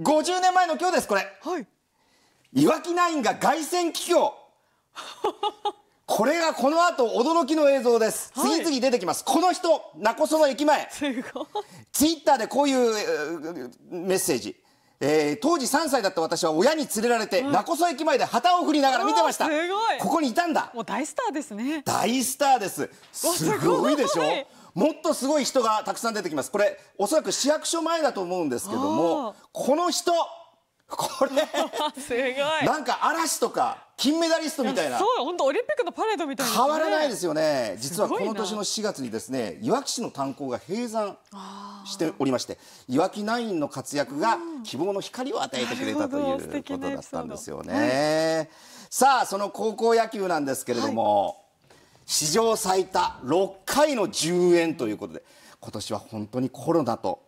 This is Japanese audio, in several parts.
50年前の今日ですこれ、はい、いわきナインが凱旋帰郷 これがこの後驚きの映像です、次々出てきますこの人勿来駅前すごツイッターでこういうメッセージえー、当時3歳だった私は親に連れられて、うん、名古屋駅前で旗を振りながら見てましたここにいたんだもう大スターですね大スターですすごいでしょもっとすごい人がたくさん出てきますこれおそらく市役所前だと思うんですけどもこの人これすごいなんか嵐とか金メダリストみたいなそう本当オリンピックのパレードみたいな、ね、変わらないですよね実はこの年の4月にですねいわき市の炭鉱が閉山しておりましていわきナインの活躍が希望の光を与えてくれたということだったんですよね、はい、さあその高校野球なんですけれども、はい史上最多6回の10円ということで今年は本当にコロナと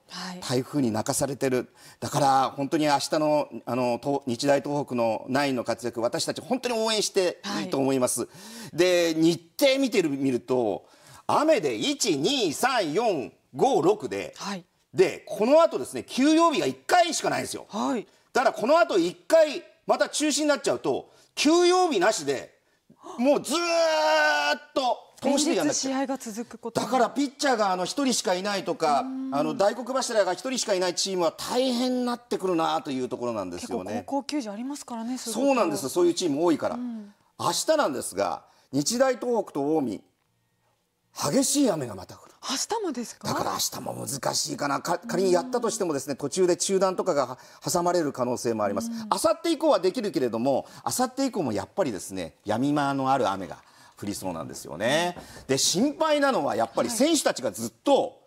台風に泣かされてる、はい、だから本当に明日のあの日大東北のナインの活躍私たち本当に応援していいと思います、はい、で日程見てる見ると雨で123456で、はい、でこのあとですね休養日が1回しかないんですよ、だからこのあと1回また中止になっちゃうと休養日なしでもうずっとこのシリ試合が続くことだからピッチャーがあの1人しかいないとかあの大黒柱が1人しかいないチームは大変になってくるなというところなんですよね。高校球児ありますからねそうなんですそういうチーム多いから、うん、明日なんですが日大東北と近江激しい雨がまた降る。明日もですかだから明日も難しいかな仮にやったとしてもですね途中で中断とかが挟まれる可能性もあります明後日以降はできるけれども明後日以降もやっぱりですね闇間のある雨が降りそうなんですよねで心配なのはやっぱり選手たちがずっと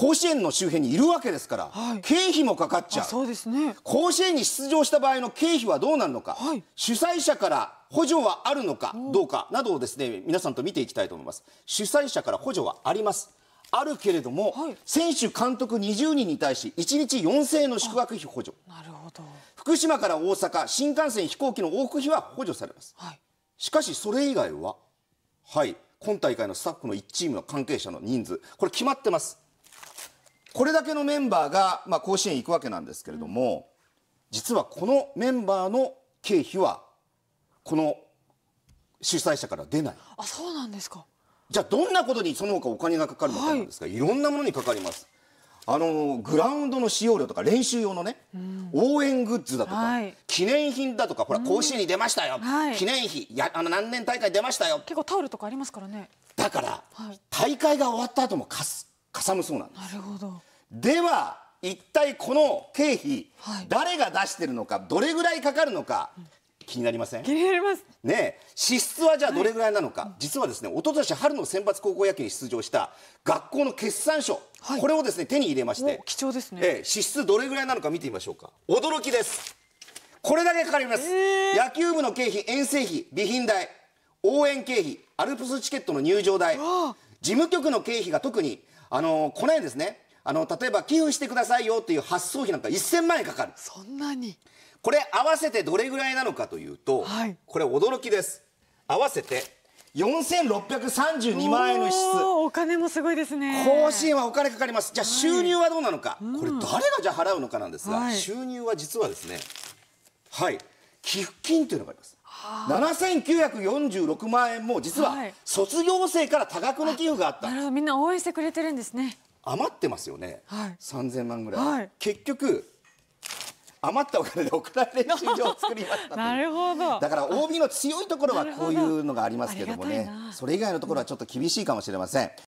甲子園の周辺にいるわけですから、はい、経費もかかっちゃうそうです、ね、甲子園に出場した場合の経費はどうなるのか、はい、主催者から補助はあるのかどうかなどをですね皆さんと見ていきたいと思います主催者から補助はありますあるけれども、はい、選手監督20人に対し1日4000円の宿泊費補助なるほど福島から大阪新幹線飛行機の往復費は補助されます、しかしそれ以外ははい今大会のスタッフの1チームの関係者の人数これ決まってますこれだけのメンバーが、まあ、甲子園行くわけなんですけれども、実はこのメンバーの経費はこの主催者から出ないあそうなんですかじゃあどんなことにその他お金がかかるのかなんですが、はい、いろんなものにかかりますあのグラウンドの使用料とか練習用のね、うん、応援グッズだとか、はい、記念品だとかほら甲子園に出ましたよ、はい、記念碑やあの何年大会出ましたよ結構タオルとかありますからねだから、はい、大会が終わった後も貸すかさむそうなんです。なるほどでは一体この経費、はい、誰が出してるのかどれぐらいかかるのか、うん気になりません気になりますね支出はじゃあどれぐらいなのか、はい、実はですね一昨年春の選抜高校野球に出場した学校の決算書、はい、これをですね手に入れまして貴重ですね、えー、支出どれぐらいなのか見てみましょうか驚きですこれだけかかります、えー、野球部の経費遠征費備品代応援経費アルプスチケットの入場代事務局の経費が特にあのこの辺ですねあの例えば寄付してくださいよっていう発送費なんか1000万円かかるそんなにこれ合わせてどれぐらいなのかというと、はい、これ驚きです合わせて4632万円の支出お金もすごいですね更新はお金かかりますじゃあ収入はどうなのか、はい、これ誰がじゃ払うのかなんですが、うん、収入は実はですねはい寄付金というのがあります7946万円も実は卒業生から多額の寄付があった、なるほどみんな応援してくれてるんですね余ってますよね、はい、3000万ぐらい、はい、結局余ったお金で送られる習場を作りましたなるほどだから OB の強いところはこういうのがありますけどもねそれ以外のところはちょっと厳しいかもしれません